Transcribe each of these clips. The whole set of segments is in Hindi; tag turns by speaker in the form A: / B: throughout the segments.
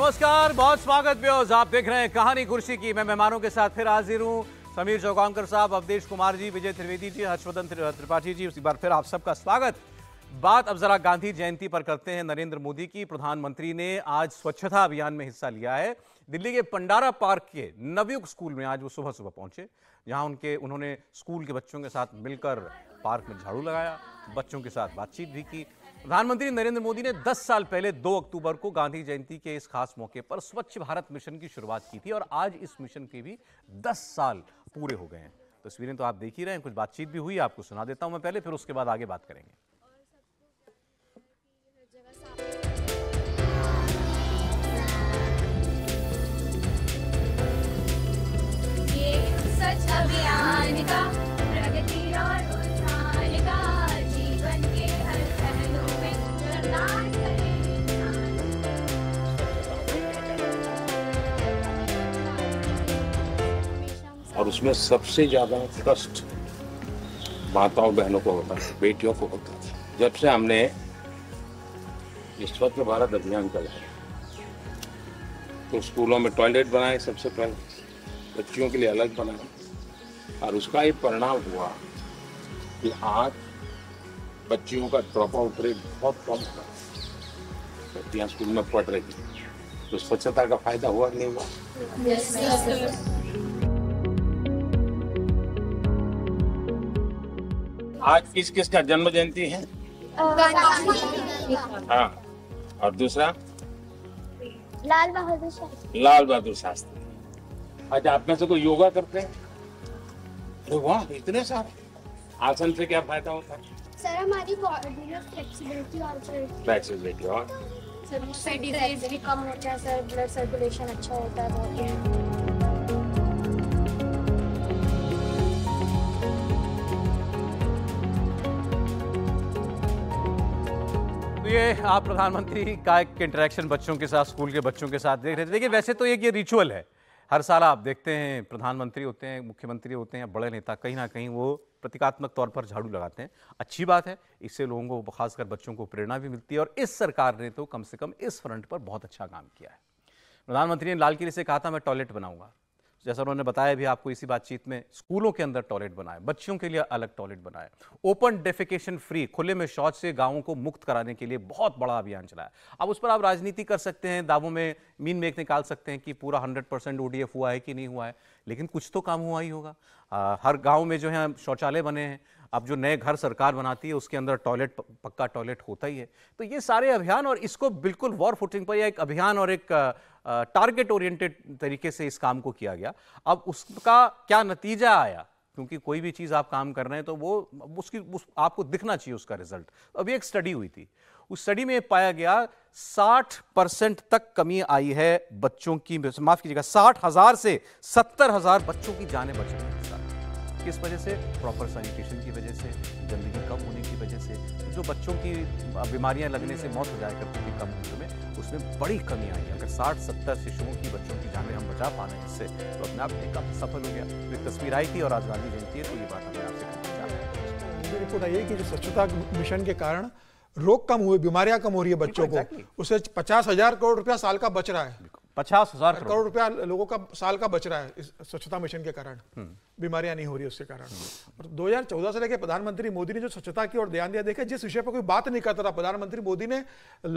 A: नमस्कार बहुत स्वागत ब्योज आप देख रहे हैं कहानी कुर्सी की मैं मेहमानों के साथ फिर हाजिर हूँ समीर चौकांकर साहब अवधेश कुमार जी विजय त्रिवेदी जी हर्षवर्धन त्रिपाठी जी उसी बार फिर आप सबका स्वागत बात अब जरा गांधी जयंती पर करते हैं नरेंद्र मोदी की प्रधानमंत्री ने आज स्वच्छता अभियान में हिस्सा लिया है दिल्ली के पंडारा पार्क के नवयुग स्कूल में आज वो सुबह सुबह पहुंचे जहां उनके उन्होंने स्कूल के बच्चों के साथ मिलकर पार्क में झाड़ू लगाया बच्चों के साथ बातचीत भी की प्रधानमंत्री नरेंद्र मोदी ने 10 साल पहले 2 अक्टूबर को गांधी जयंती के इस खास मौके पर स्वच्छ भारत मिशन की शुरुआत की थी और आज इस मिशन के भी 10 साल पूरे हो गए हैं तस्वीरें तो, आप देख ही रहे हैं कुछ बातचीत भी हुई आपको सुना देता हूं मैं पहले फिर उसके बाद आगे बात करेंगे
B: उसमें सबसे ज़्यादा ट्रस्ट माताओं बहनों को होता है बेटियों को होता है जब से हमने स्वच्छ भारत अभियान चलाया तो स्कूलों में टॉयलेट बनाए सबसे पहले बच्चियों के लिए अलग बनाए और उसका ये परिणाम हुआ कि आज बच्चियों का ड्रॉप आउट रेट बहुत कम था बच्चियाँ स्कूल में पढ़ रही थी तो स्वच्छता का फायदा हुआ नहीं हुआ
C: yes,
D: आज
B: किस किस का जन्म जयंती है हाँ और दूसरा
C: लाल बहादुर शास्त्री
B: लाल बहादुर शास्त्री आज आप में से कोई योगा करते हैं अरे वाह इतने सारे आसन से क्या फायदा होता है
C: सर हमारी बॉडी में फ्लेक्सिबिलिटी और
B: फ्लेक्सिबिलिटी और
C: सर डिजीज भी कम होता है सर ब्लड सर्कुलेशन अच्छा होता है
A: तो ये आप प्रधानमंत्री का एक इंटरेक्शन बच्चों के साथ स्कूल के बच्चों के साथ देख रहे थे देखिए वैसे तो एक ये रिचुअल है हर साल आप देखते हैं प्रधानमंत्री होते हैं मुख्यमंत्री होते हैं बड़े नेता कहीं ना कहीं वो प्रतीकात्मक तौर पर झाड़ू लगाते हैं अच्छी बात है इससे लोगों को खासकर बच्चों को प्रेरणा भी मिलती है और इस सरकार ने तो कम से कम इस फ्रंट पर बहुत अच्छा काम किया है प्रधानमंत्री ने लाल किले से कहा था मैं टॉयलेट बनाऊंगा जैसा उन्होंने बताया भी आपको इसी बातचीत में स्कूलों के अंदर टॉयलेट बनाए बच्चियों के लिए अलग टॉयलेट बनाए ओपन डेफिकेशन फ्री खुले में शौच से गांवों को मुक्त कराने के लिए बहुत बड़ा अभियान चलाया अब उस पर आप राजनीति कर सकते हैं दावों में मीन मेक निकाल सकते हैं कि पूरा हंड्रेड परसेंट ओडीएफ हुआ है कि नहीं हुआ है लेकिन कुछ तो काम हुआ ही होगा आ, हर गाँव में जो है शौचालय बने हैं अब जो नए घर सरकार बनाती है उसके अंदर टॉयलेट पक्का टॉयलेट होता ही है तो ये सारे अभियान और इसको बिल्कुल वॉर फुटिंग पर या एक अभियान और एक टारगेट ओरिएंटेड तरीके से इस काम को किया गया अब उसका क्या नतीजा आया क्योंकि कोई भी चीज़ आप काम कर रहे हैं तो वो उसकी उस, आपको दिखना चाहिए उसका रिजल्ट अभी एक स्टडी हुई थी उस स्टडी में पाया गया 60 परसेंट तक कमी आई है बच्चों की माफ कीजिएगा साठ हजार से सत्तर हजार बच्चों की जाने बच गई किस वजह से प्रॉपर सैनिटेशन की वजह से गंदगी कम होने की वजह से जो बच्चों की बीमारियां लगने से मौत हो जाए करती थी कम उम्र में उसमें बड़ी कमी आई अगर साठ सत्तर शिशुओं की बच्चों की जानें हम बचा पाना इससे तो अपने आप में काफ़ी सफल हो गया तो तस्वीर आई थी और आज गांधी जयंती है तो ये बात हमें आपसे करना
B: चाहते हैं रिपोर्ट आई है कि जो स्वच्छता मिशन के कारण रोग कम हुए बीमारियां कम हो रही है बच्चों को उसे पचास हजार करोड़ रुपया साल का बच रहा है पचास हजार करोड़ रुपया लोगों का साल का बच रहा है स्वच्छता मिशन के कारण हम्म। बीमारियां नहीं हो रही उसके कारण हम्म। और 2014 से लेकर प्रधानमंत्री मोदी ने जो स्वच्छता की ओर ध्यान दिया देखा जिस विषय पर कोई बात नहीं करता था प्रधानमंत्री मोदी ने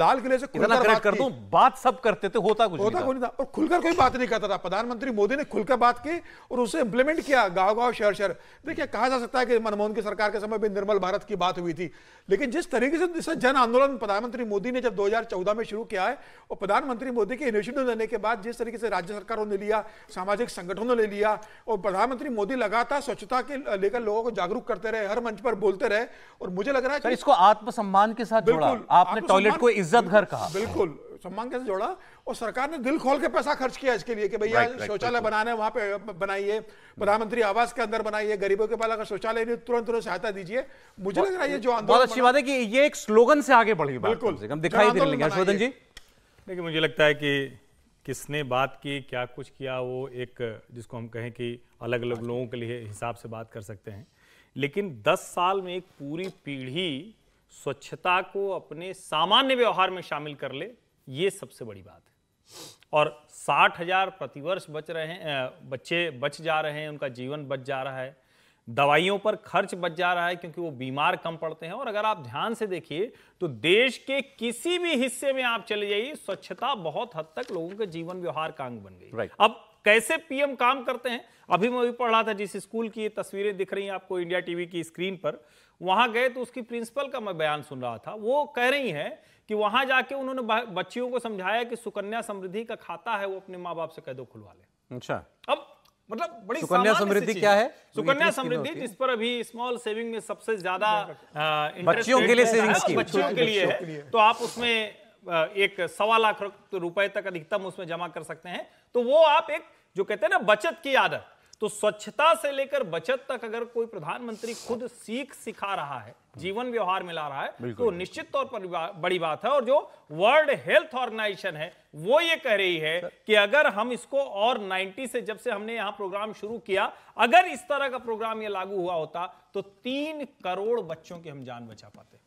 B: लाल किले से खुलकर बात कर दूं
A: बात सब करते थे
B: होता कुछ होता नहीं था और खुलकर कोई बात नहीं करता था प्रधानमंत्री मोदी ने खुलकर बात की और उसे इंप्लीमेंट किया गाँव गांव शहर शहर देखिए कहा जा सकता है कि मनमोहन की सरकार के समय भी निर्मल भारत की बात हुई थी लेकिन जिस तरीके से जिस जन आंदोलन प्रधानमंत्री मोदी ने जब दो में शुरू किया है और प्रधानमंत्री मोदी के इनिशिएटिव लेने के बाद जिस तरीके से राज्य सरकारों ने लिया सामाजिक संगठनों ने लिया और प्रधानमंत्री मोदी मोदी लगातार स्वच्छता के लेकर लोगों को जागरूक करते रहे हर मंच पर बोलते रहे और मुझे लग रहा है कि इसको आत्मसम्मान के साथ जोड़ा आपने टॉयलेट को इज्जत घर कहा बिल्कुल सम्मान के साथ जोड़ा और सरकार ने दिल खोल के पैसा खर्च किया इसके लिए कि भैया शौचालय बनाने वहां पे बनाइए प्रधानमंत्री आवास के अंदर बनाइए गरीबों के पास अगर शौचालय नहीं तुरंत तुरंत सहायता दीजिए मुझे लग रहा है ये जो आंदोलन बहुत अच्छी बात
A: है कि ये एक स्लोगन से आगे बढ़ी बिल्कुल दिखाई दे
B: हर्षवर्धन जी
D: देखिए मुझे लगता है कि किसने बात की क्या कुछ किया वो एक जिसको हम कहें कि अलग अलग हाँ लोगों के लिए हिसाब से बात कर सकते हैं लेकिन 10 साल में एक पूरी पीढ़ी स्वच्छता को अपने सामान्य व्यवहार में शामिल कर ले ये सबसे बड़ी बात है और साठ हजार प्रतिवर्ष बच रहे हैं बच्चे बच जा रहे हैं उनका जीवन बच जा रहा है दवाइयों पर खर्च बच जा रहा है क्योंकि वो बीमार कम पड़ते हैं और अगर आप ध्यान से देखिए तो देश के किसी भी हिस्से में आप चले जाइए स्वच्छता बहुत हद तक लोगों के जीवन व्यवहार का अंग बन गई right. अब कैसे पीएम काम करते हैं अभी मैं भी पढ़ रहा था जिस स्कूल की तस्वीरें दिख रही हैं आपको इंडिया टीवी की स्क्रीन पर वहां गए तो उसकी प्रिंसिपल का मैं बयान सुन रहा था वो कह रही है कि वहां जाके उन्होंने बच्चियों को समझाया कि सुकन्या समृद्धि का खाता है वो अपने माँ बाप से कह दो खुलवा
A: ले अच्छा
D: अब मतलब बड़ी सुकन्या समृद्धि क्या है सुकन्या समृद्धि जिस पर अभी स्मॉल सेविंग में सबसे ज्यादा बच्चियों के लिए सेविंग स्कीम बच्चियों के लिए है तो आप उसमें एक सवा लाख रुपए तक अधिकतम उसमें जमा कर सकते हैं तो वो आप एक जो कहते हैं ना बचत की आदत तो स्वच्छता से लेकर बचत तक अगर कोई प्रधानमंत्री खुद सीख सिखा रहा है जीवन व्यवहार में ला रहा है तो निश्चित तौर पर बड़ी बात है और जो वर्ल्ड हेल्थ ऑर्गेनाइजेशन है वो ये कह रही है कि अगर हम इसको और 90 से जब से हमने यहां प्रोग्राम शुरू किया अगर इस तरह का प्रोग्राम ये लागू हुआ होता तो तीन करोड़ बच्चों की हम जान बचा पाते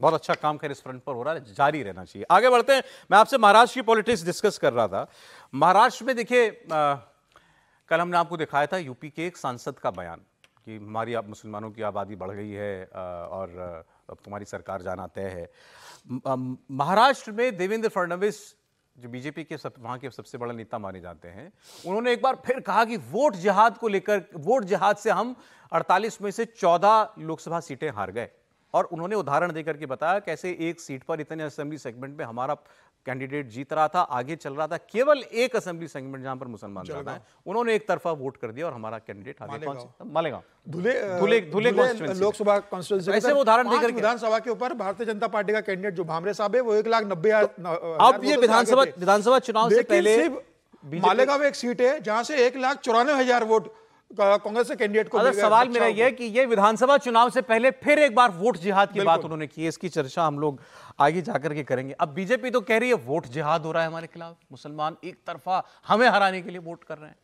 A: बहुत अच्छा काम खैर इस फ्रंट पर हो रहा है जारी रहना चाहिए आगे बढ़ते हैं मैं आपसे महाराष्ट्र की पॉलिटिक्स डिस्कस कर रहा था महाराष्ट्र में देखिए कल हमने आपको दिखाया था यूपी के एक सांसद का बयान कि हमारी अब मुसलमानों की आबादी बढ़ गई है और अब तुम्हारी सरकार जाना तय है महाराष्ट्र में देवेंद्र फडणवीस जो बीजेपी के सब वहाँ के सबसे बड़ा नेता माने जाते हैं उन्होंने एक बार फिर कहा कि वोट जहाद को लेकर वोट जहाद से हम 48 में से 14 लोकसभा सीटें हार गए और उन्होंने उदाहरण देकर के बताया कैसे एक सीट पर इतने असेंबली सेगमेंट में हमारा कैंडिडेट जीत रहा था आगे चल रहा था केवल एक असेंबली सेगमेंट जहां पर मुसलमान ज्यादा है उन्होंने एक तरफा वोट कर दिया और हमारा कैंडिडेट आगे कौन मालेगांव तो धुले धुले धुले लोकसभा
B: ऐसे उदाहरण देकर विधानसभा के ऊपर भारतीय जनता पार्टी का कैंडिडेट जो भामरे साहब है वो एक लाख नब्बे तो अब ये विधानसभा विधानसभा चुनाव से पहले मालेगांव एक सीट है जहां से एक लाख चौरानवे हजार वोट कांग्रेस के कैंडिडेट को अगर सवाल अच्छा मेरा यह कि ये विधानसभा चुनाव से पहले फिर
A: एक बार वोट जिहाद की बात उन्होंने की इसकी चर्चा हम लोग आगे जाकर के करेंगे अब बीजेपी तो कह रही है वोट जिहाद हो रहा है हमारे खिलाफ मुसलमान एक तरफा हमें हराने के लिए वोट कर रहे हैं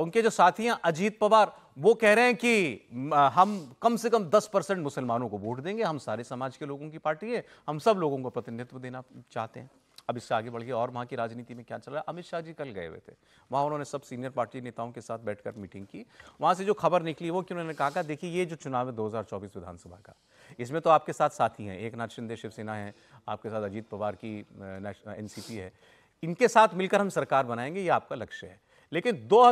A: उनके जो साथी हैं अजीत पवार वो कह रहे हैं कि हम कम से कम 10 परसेंट मुसलमानों को वोट देंगे हम सारे समाज के लोगों की पार्टी है हम सब लोगों को प्रतिनिधित्व देना चाहते हैं अब इससे आगे बढ़ के और वहाँ की राजनीति में क्या चल रहा है अमित शाह जी कल गए हुए थे वहाँ उन्होंने सब सीनियर पार्टी नेताओं के साथ बैठकर मीटिंग की वहाँ से जो खबर निकली वो कि उन्होंने कहा कि देखिए ये जो चुनाव है दो विधानसभा का इसमें तो आपके साथ साथी हैं एक नाथ शिंदे शिवसेना है आपके साथ अजीत पवार की एन है इनके साथ मिलकर हम सरकार बनाएंगे ये आपका लक्ष्य है लेकिन दो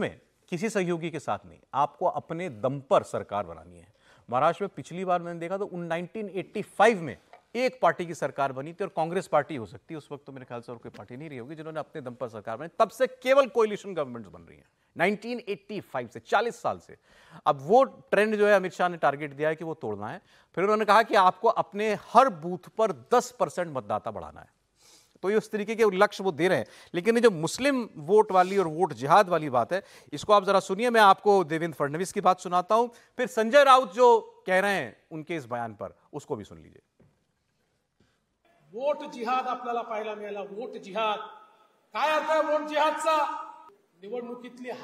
A: में किसी सहयोगी के साथ नहीं आपको अपने दम पर सरकार बनानी है महाराष्ट्र में पिछली बार मैंने देखा तो 1985 में एक पार्टी की सरकार बनी थी और कांग्रेस पार्टी हो सकती है उस वक्त तो मेरे ख्याल से और कोई पार्टी नहीं रही होगी जिन्होंने अपने दम पर सरकार बनाई तब से केवल कोलिशन गवर्नमेंट बन रही है 1985 से 40 साल से अब वो ट्रेंड जो है अमित शाह ने टारगेट दिया है कि वो तोड़ना है फिर उन्होंने कहा कि आपको अपने हर बूथ पर 10 परसेंट मतदाता बढ़ाना है तो ये उस तरीके के लक्ष्य वो दे रहे हैं लेकिन ये जो मुस्लिम वोट वाली और वोट जिहाद वाली बात है इसको आप जरा सुनिए मैं आपको देवेंद्र फडणवीस की बात सुनाता हूं फिर संजय राउत जो कह रहे हैं उनके इस बयान पर उसको भी सुन लीजिए
B: वोट जिहाद अपने वोट जिहाद का वोट जिहाद वोट जिहादचा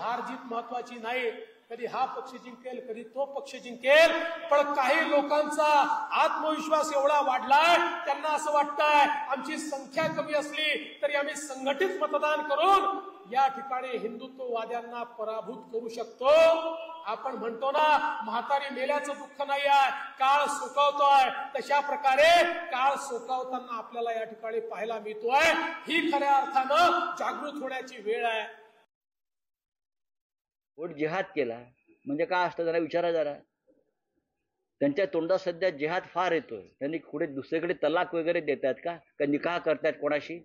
B: हार जीत महत्व की नहीं कभी हा पक्ष जिंकेल कभी तो पक्ष जिंकेल पण लोक आत्मविश्वास एवडा वाढलाय आम असं संख्या कमी तरी आम संघटित मतदान करून या ठिकाणी हिंदुत्ववाद्यांना पराभूत करू शकतो आपण म्हणतो ना म्हातारी मेल्याचं दुःख नाही आहे काळ सुकवतोय तशा प्रकारे काळ सुकावताना आपल्याला या ठिकाणी पाहायला मिळतोय ही खऱ्या अर्थानं जागृत होण्याची वेळ आहे
C: पोट जिहाद केला म्हणजे काय असतं जरा विचारा जरा त्यांच्या तोंडात सध्या जिहाद फार येतोय त्यांनी कुठे दुसरीकडे तलाक वगैरे देतात का निकाह करतात कोणाशी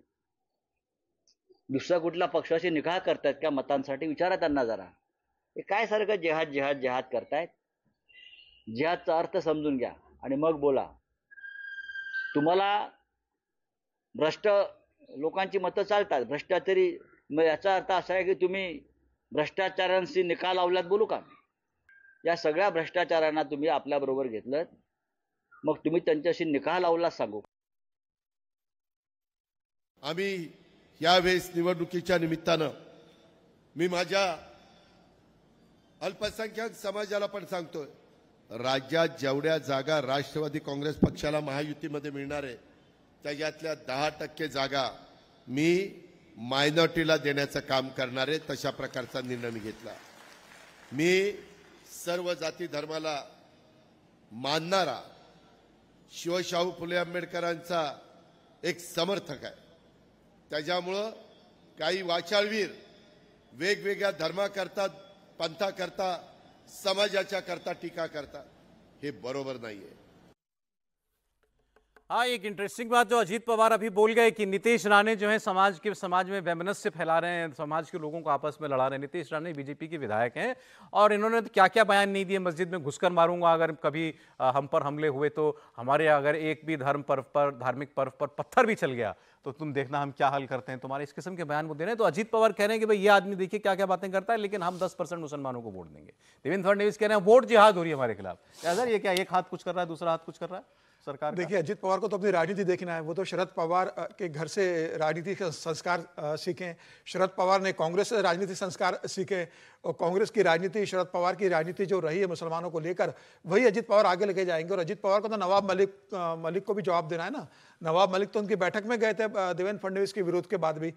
C: दुसऱ्या कुठल्या पक्षाशी निकाह करतायत का मतांसाठी विचारा त्यांना जरा हे काय सारखं जेहाद जेहाद जेहाद करतायत जेहादचा अर्थ समजून घ्या आणि मग बोला तुम्हाला भ्रष्ट लोकांची मतं चालतात भ्रष्टाचारी मग याचा अर्थ असा आहे की तुम्ही भ्रष्टाचारांशी निकाल लावल्यात बोलू का या सगळ्या भ्रष्टाचारांना तुम्ही आपल्याबरोबर घेतलं मग तुम्ही त्यांच्याशी निकाल लावला सांगू
B: आम्ही यावेळेस निवडणुकीच्या निमित्तानं मी माझ्या अल्पसंख्याक समाजाला पण सांगतोय राज्यात जेवढ्या जागा राष्ट्रवादी काँग्रेस पक्षाला महायुतीमध्ये मिळणार आहे त्याच्यातल्या दहा टक्के जागा मी मायनॉरिटीला देण्याचं काम करणार आहे तशा प्रकारचा निर्णय घेतला मी सर्व जाती धर्माला मानणारा शिवशाहू फुले आंबेडकरांचा एक समर्थक आहे काही वाचाळवीर वेगवेगळ्या धर्माकरता करता पंथा करता करता टीका करता हे
D: बरोबर नाही आहे
A: हाँ एक इंटरेस्टिंग बात जो अजीत पवार अभी बोल गए कि नीतीश राणे जो है समाज के समाज में वेमनस्य फैला रहे हैं समाज के लोगों को आपस में लड़ा रहे हैं नीतीश राणे बीजेपी के विधायक हैं और इन्होंने तो क्या क्या बयान नहीं दिए मस्जिद में घुसकर मारूंगा अगर कभी हम पर हमले हुए तो हमारे अगर एक भी धर्म पर्व पर धार्मिक पर्व पर पत्थर भी चल गया तो तुम देखना हम क्या हल करते हैं तुम्हारे इस किस्म के बयान को दे रहे हैं तो अजीत पवार कह रहे हैं कि भाई ये आदमी देखिए क्या क्या बातें करता है लेकिन हम दस परसेंट मुसलमानों को वोट देंगे देवेंद्र फडणवीस कह रहे हैं वोट जिहाद हो रही है हमारे खिलाफ सर ये क्या एक हाथ कुछ कर रहा है दूसरा हाथ कुछ कर रहा है सरकार देखिए
B: अजित पवार को तो अपनी राजनीति देखना है वो तो शरद पवार के घर से राजनीति के संस्कार सीखें शरद पवार ने कांग्रेस से राजनीति संस्कार सीखे और कांग्रेस की राजनीति शरद पवार की राजनीति जो रही है मुसलमानों को लेकर वही अजित पवार आगे लेके जाएंगे और अजित पवार को तो नवाब मलिक मलिक को भी जवाब देना है ना नवाब मलिक तो उनकी बैठक में गए थे देवेंद्र फडणवीस के विरोध के बाद भी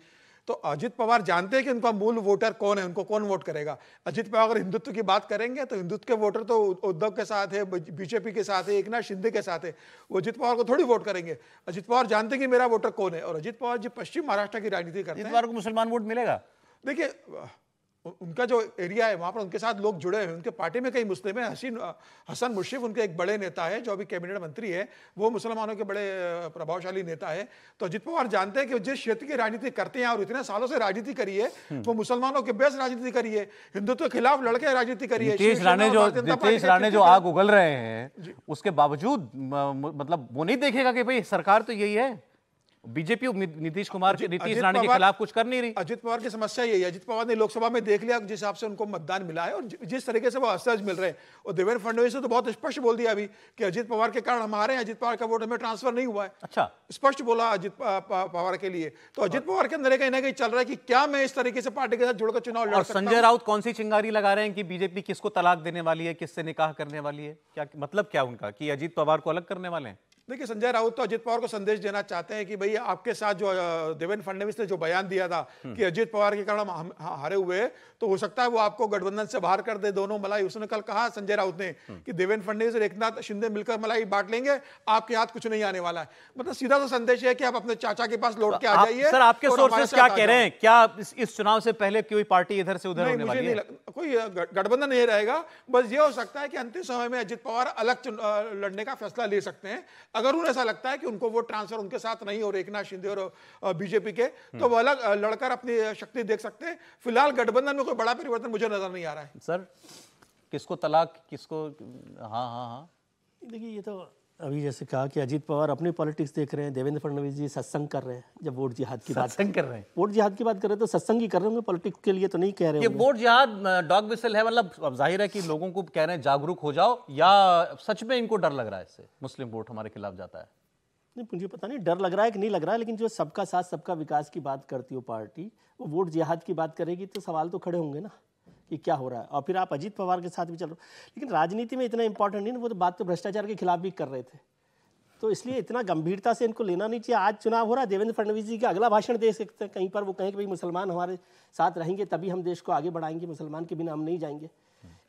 B: तो अजित पवार जानते हैं कि उनका मूल वोटर कौन है उनको कौन वोट करेगा अजित पवार अगर हिंदुत्व की बात करेंगे तो हिंदुत्व के वोटर तो उद्धव के साथ है बीजेपी के साथ है एक नाथ शिंदे के साथ है वो अजित पवार को थोड़ी वोट करेंगे अजित पवार जानते हैं कि मेरा वोटर कौन है और अजित पवार जी पश्चिम महाराष्ट्र की राजनीति करते हैं मुसलमान वोट मिलेगा देखिए उनका जो एरिया है वहाँ पर उनके साथ लोग जुड़े हुए हैं उनके पार्टी में कई मुस्लिम हैं हसीन हसन मुशीफ उनके एक बड़े नेता है जो अभी कैबिनेट मंत्री है वो मुसलमानों के बड़े प्रभावशाली नेता है तो अजित पवार जानते हैं कि जिस क्षेत्र की राजनीति करते हैं और इतने सालों से राजनीति करी है हम्म। वो मुसलमानों के बेस्ट राजनीति करी है हिंदुत्व के खिलाफ लड़के राजनीति करी है जो नीतीश राणे जो आग
A: उगल रहे हैं उसके बावजूद मतलब वो नहीं देखेगा कि भाई सरकार तो यही है बीजेपी
B: नीतीश कुमार के नीतीश राणी के खिलाफ कुछ कर नहीं रही अजित पवार की समस्या यही है अजित पवार ने लोकसभा में देख लिया जिस हिसाब से उनको मतदान मिला है और जिस तरीके से वो असहज मिल रहे हैं और देवेंद्र फडणवीस ने तो बहुत स्पष्ट बोल दिया अभी कि अजित पवार के कारण हम हैं अजित पवार का वोट हमें ट्रांसफर नहीं हुआ है अच्छा स्पष्ट बोला अजित पवार के लिए तो अजित हाँ। पवार के अंदर कहीं ना कहीं चल रहा है कि क्या मैं इस तरीके से पार्टी के साथ जुड़कर चुनाव लड़ संजय राउत
A: कौन सी चिंगारी लगा रहे हैं कि बीजेपी किसको तलाक देने वाली है किससे निकाह करने वाली है क्या मतलब क्या उनका कि अजित पवार को अलग करने वाले हैं
B: देखिए संजय राउत तो अजित पवार को संदेश देना चाहते हैं कि भाई आपके साथ जो देवेंद्र फडणवीस ने जो बयान दिया था हम्म। कि अजित पवार के कारण हम हारे हुए तो हो सकता है वो आपको गठबंधन से बाहर कर दे दोनों मलाई उसने कल कहा संजय राउत ने हम्म। कि देवेंद्र फडणवीस और एकनाथ शिंदे मिलकर मलाई बांट लेंगे आपके हाथ कुछ नहीं आने वाला है मतलब सीधा सा संदेश है कि आप अपने चाचा के पास लौट के आ जाइए सर आपके सोर्सेस क्या कह रहे हैं
A: क्या इस चुनाव से पहले कोई पार्टी इधर से उधर
B: कोई गठबंधन नहीं रहेगा बस ये हो सकता है कि अंतिम समय में अजित पवार अलग लड़ने का फैसला ले सकते हैं अगर उन्हें ऐसा लगता है कि उनको वो ट्रांसफर उनके साथ नहीं हो नाथ शिंदे और बीजेपी के तो हम्म। वो अलग लड़कर अपनी शक्ति देख सकते हैं फिलहाल गठबंधन में कोई बड़ा परिवर्तन मुझे नजर नहीं आ रहा
A: है सर किसको तलाक किसको हाँ हाँ हाँ
C: देखिए ये तो अभी जैसे कहा कि अजीत पवार अपनी पॉलिटिक्स देख रहे हैं देवेंद्र फडणवीस जी सत्संग कर रहे हैं जब वोट जिहाद की बात कर रहे हैं वोट जिहाद की बात कर रहे हैं तो सत्संग ही कर रहे होंगे पॉलिटिक्स के लिए तो नहीं कह रहे ये वोट
A: जिहाद डॉग विसल है मतलब जाहिर है कि लोगों को कह रहे हैं जागरूक हो जाओ या सच में इनको डर लग रहा है इससे मुस्लिम वोट हमारे खिलाफ जाता है
C: नहीं मुझे पता नहीं डर लग रहा है कि नहीं लग रहा है लेकिन जो सबका साथ सबका विकास की बात करती हो पार्टी वो वोट जिहाद की बात करेगी तो सवाल तो खड़े होंगे ना कि क्या हो रहा है और फिर आप अजीत पवार के साथ भी चल रहे लेकिन राजनीति में इतना इंपॉर्टेंट नहीं वो तो बात तो भ्रष्टाचार के खिलाफ भी कर रहे थे तो इसलिए इतना गंभीरता से इनको लेना नहीं चाहिए आज चुनाव हो रहा है देवेंद्र फडणवीस जी का अगला भाषण दे सकते हैं कहीं पर वो कहें कि भाई मुसलमान हमारे साथ रहेंगे तभी हम देश को आगे बढ़ाएंगे मुसलमान के बिना हम नहीं जाएंगे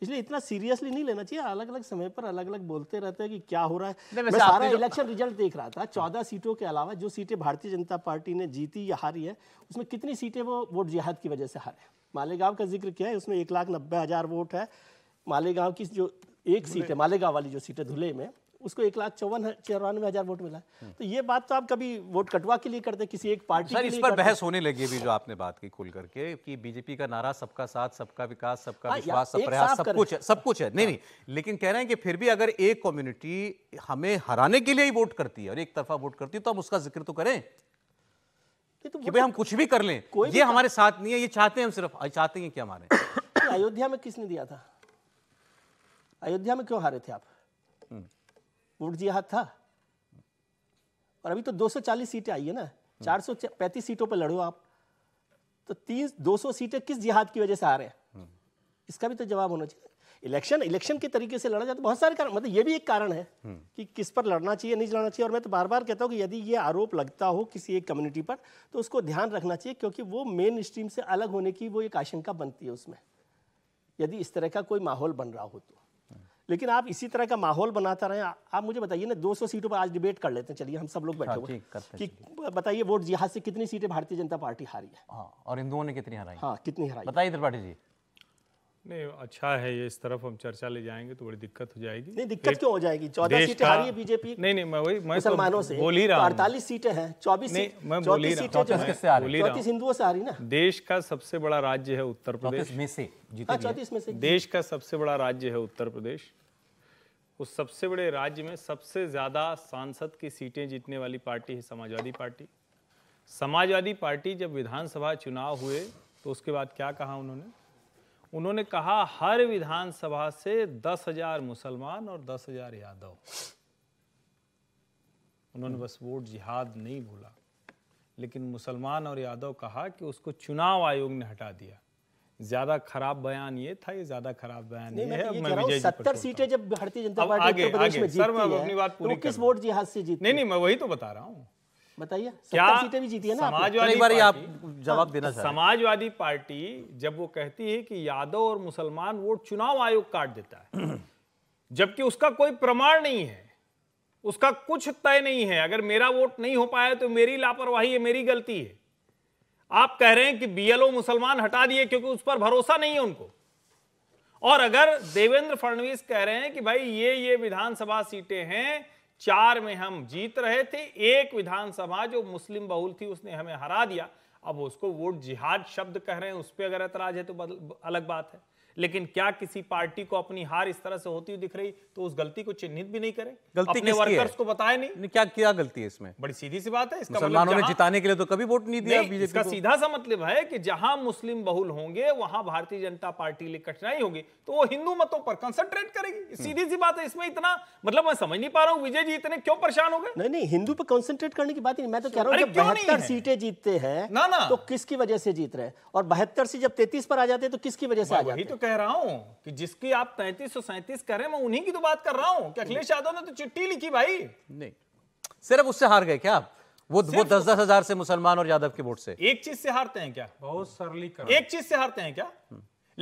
C: इसलिए इतना सीरियसली नहीं लेना चाहिए अलग अलग समय पर अलग अलग बोलते रहते हैं कि क्या हो रहा है मैं सारा इलेक्शन रिजल्ट देख रहा था चौदह सीटों के अलावा जो सीटें भारतीय जनता पार्टी ने जीती या हारी है उसमें कितनी सीटें वो वोट जिहाद की वजह से हारे हैं मालेगांव का जिक्र किया है उसमें एक लाख नब्बे हज़ार वोट है मालेगांव की जो एक सीट है मालेगांव वाली जो सीट है धुले में उसको एक लाख चौवन चौरानवे हजार वोट मिला हम्म। तो ये बात तो आप कभी वोट कटवा के लिए करते किसी एक पार्टी सर, इस पर बहस होने लगी
A: अभी जो आपने बात की खुल करके कि बीजेपी का नारा सबका साथ सबका विकास सबका हाँ, विश्वास सब प्रयास सब कुछ है सब कुछ है नहीं नहीं हाँ। लेकिन कह रहे हैं कि फिर भी अगर एक कम्युनिटी हमें हराने के लिए ही वोट करती है और एक तरफा वोट करती है तो हम उसका जिक्र तो करें तो कि भाई तो हम कुछ भी कर लें कोई ये हमारे साथ नहीं है ये चाहते हैं हम सिर्फ चाहते हैं क्या हमारे
C: अयोध्या में किसने दिया था अयोध्या में क्यों हारे थे आप वोट जी हाथ था और अभी तो 240 सीटें आई है ना हम्म। चार सौ पैंतीस सीटों पर लड़ो आप तो तीन दो सीटें किस जिहाद की वजह से आ रहे हैं हम्म। इसका भी तो जवाब होना चाहिए इलेक्शन इलेक्शन के तरीके से लड़ा जाता है बहुत सारे कारण मतलब ये भी एक कारण है हम्म। कि किस पर लड़ना चाहिए नहीं लड़ना चाहिए और मैं तो बार बार कहता हूँ कि यदि ये आरोप लगता हो किसी एक कम्युनिटी पर तो उसको ध्यान रखना चाहिए क्योंकि वो मेन स्ट्रीम से अलग होने की वो एक आशंका बनती है उसमें यदि इस तरह का कोई माहौल बन रहा हो तो लेकिन आप इसी तरह का माहौल बनाता रहे आप मुझे बताइए ना दो सीटों पर आज डिबेट कर लेते हैं चलिए हम सब लोग बैठे हाँ, हुए कि बताइए वोट यहाँ से कितनी सीटें भारतीय जनता पार्टी हारी है हाँ, और इन दोनों ने कितनी हराई हाँ कितनी हराई बताइए त्रिपाठी जी
D: नहीं अच्छा है ये इस तरफ हम चर्चा ले जाएंगे तो बड़ी दिक्कत हो जाएगी नहीं दिक्कत क्यों हो जाएगी चौदह सीटें आ रही है
C: बीजेपी नहीं नहीं मैं वही मैं तो मुसलमानों से बोल ही रहा हूँ अड़तालीस सीटें हैं चौबीस मैं बोल ही रहा हूँ चौतीस हिंदुओं से आ रही ना
D: देश का सबसे बड़ा राज्य है उत्तर प्रदेश में से हाँ, चौतीस में से देश का सबसे बड़ा राज्य है उत्तर प्रदेश उस सबसे बड़े राज्य में सबसे ज्यादा सांसद की सीटें जीतने वाली पार्टी है समाजवादी पार्टी समाजवादी पार्टी जब विधानसभा चुनाव हुए तो उसके बाद क्या कहा उन्होंने उन्होंने कहा हर विधानसभा से दस हजार मुसलमान और दस हजार यादव उन्होंने हम्म। बस वोट जिहाद नहीं भूला लेकिन मुसलमान और यादव कहा कि उसको चुनाव आयोग ने हटा दिया ज्यादा खराब बयान ये था ये ज्यादा खराब बयान नहीं, नहीं है तो मैं मैं सत्तर
C: सीटें जब भारतीय जनता पार्टी में जीतती
D: है, तो किस वोट जिहाद से जीत नहीं नहीं मैं वही तो बता रहा हूँ बताइए क्या सीटें भी जीती है ना समाजवादी पार्टी आप जवाब देना समाजवादी पार्टी जब वो कहती है कि यादव और मुसलमान वोट चुनाव आयोग काट देता है जबकि उसका कोई प्रमाण नहीं है उसका कुछ तय नहीं है अगर मेरा वोट नहीं हो पाया तो मेरी लापरवाही है मेरी गलती है आप कह रहे हैं कि बीएलओ मुसलमान हटा दिए क्योंकि उस पर भरोसा नहीं है उनको और अगर देवेंद्र फडणवीस कह रहे हैं कि भाई ये ये विधानसभा सीटें हैं चार में हम जीत रहे थे एक विधानसभा जो मुस्लिम बहुल थी उसने हमें हरा दिया अब उसको वोट जिहाद शब्द कह रहे हैं उस पर अगर ऐतराज है तो अलग बात है लेकिन क्या किसी पार्टी को अपनी हार इस तरह से होती हुई दिख रही तो उस गलती को चिन्हित भी नहीं करें गलती अपने वर्कर्स को बताए नहीं।, नहीं क्या क्या गलती है इसमें बड़ी सीधी सी बात है इसका मतलब मुसलमानों ने जिताने के लिए तो कभी वोट नहीं दिया नहीं, इसका सीधा सा मतलब है कि जहां मुस्लिम बहुल होंगे वहां भारतीय जनता पार्टी के लिए कठिनाई होगी तो वो हिंदू मतों पर कंसंट्रेट करेगी हम्म। सीधी सी बात है इसमें इतना मतलब मैं समझ नहीं पा रहा हूँ विजय जी इतने क्यों परेशान हो गए
C: नहीं नहीं हिंदू पर कंसंट्रेट करने की बात नहीं मैं तो कह रहा हूँ सीटें जीतते हैं था ना तो किसकी वजह से जीत रहे और बहत्तर से जब तैतीस पर आ जाते तो किसकी वजह से आ जाते तो
D: कह रहा हूँ कि जिसकी आप तैतीस सौ सैंतीस कर रहे हैं मैं उन्हीं की तो बात कर रहा हूँ अखिलेश यादव ने तो चिट्ठी लिखी भाई नहीं सिर्फ उससे हार गए क्या वो वो दस दस हजार से मुसलमान और यादव के वोट से एक चीज से हारते हैं क्या बहुत सरली कर एक चीज से हारते हैं क्या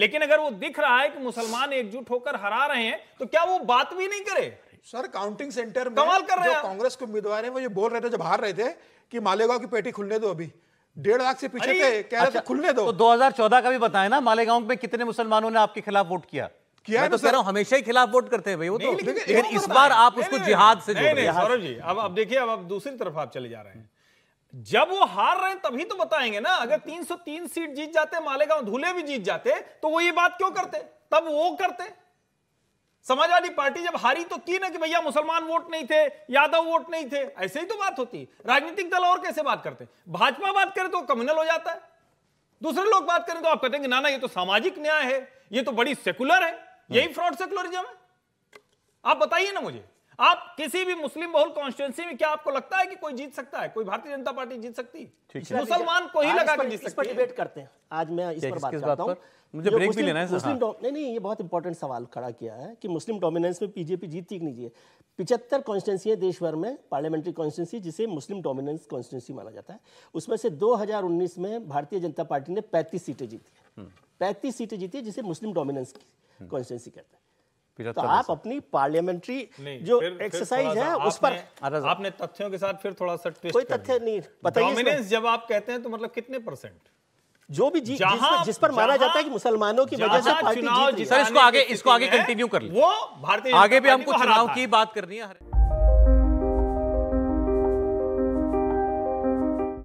D: लेकिन अगर वो दिख रहा है कि मुसलमान एकजुट होकर हरा रहे हैं तो क्या वो बात भी नहीं करे सर
B: काउंटिंग सेंटर में कमाल कर रहे हैं कांग्रेस के उम्मीदवार हैं वो ये बोल रहे थे जब हार रहे थे कि मालेगांव की पेटी खुलने दो अभी डेढ़ लाख से पीछे थे कह रहे थे अच्छा, खुलने
A: दो तो 2014 का भी बताएं ना मालेगांव में कितने मुसलमानों ने आपके खिलाफ वोट किया किया मैं तो कह रहा हूँ
D: हमेशा ही खिलाफ वोट करते हैं भाई वो तो लेकिन इस बार आप उसको जिहाद से जोड़ रहे हैं सौरभ जी अब अब देखिए अब आप दूसरी तरफ आप चले जा रहे हैं जब वो हार रहे हैं तभी तो बताएंगे ना अगर 303 सीट जीत जाते मालेगांव धूले भी जीत जाते तो वो ये बात क्यों करते तब वो करते समाजवादी पार्टी जब हारी तो की ना कि भैया मुसलमान वोट नहीं थे यादव वोट नहीं थे ऐसे ही तो बात होती है राजनीतिक दल और कैसे बात करते भाजपा बात करें तो कम्युनल हो जाता है दूसरे लोग बात करें तो आप कहते हैं कि नाना ये तो सामाजिक न्याय है ये तो बड़ी सेकुलर है यही हम्म। फ्रॉड सेकुलरिज्म है आप बताइए ना मुझे आप किसी भी मुस्लिम बहुल कॉन्स्टिट्युएंसी में क्या आपको लगता है कि कोई जीत सकता है कोई भारतीय जनता पार्टी जीत सकती है मुसलमान को ही लगा जीत सकते हैं डिबेट करते हैं
C: आज मैं इस पर बात करता हूं मुझे ब्रेक भी लेना है मुस्लिम हाँ। नहीं नहीं ये बहुत इंपॉर्टेंट सवाल खड़ा किया है कि मुस्लिम डोमिनेंस में बीजेपी जीतती कि नहीं जीए पिछहत्तर कॉन्स्टिटेंसी है देश भर में पार्लियामेंट्री कॉन्स्टिटेंसी जिसे मुस्लिम डोमिनेंस कॉन्स्टिटेंसी माना जाता है उसमें से 2019 में भारतीय जनता पार्टी ने पैंतीस सीटें जीती हम्म। पैंतीस सीटें जीती जिसे मुस्लिम डोमिनेंस कॉन्स्टिटेंसी हम्म। कहते हैं तो, तो आप अपनी पार्लियामेंट्री जो एक्सरसाइज है उस पर
D: आपने तथ्यों के साथ फिर थोड़ा सा ट्विस्ट कोई तथ्य नहीं बताइए जब आप कहते हैं तो मतलब कितने परसेंट जो भी जी, जिस पर, जिस पर माना जाता है कि मुसलमानों की वजह से पार्टी जीत रही है। सर इसको आगे इसको आगे कंटिन्यू कर ले
A: वो भारतीय आगे भी हमको चुनाव की बात करनी है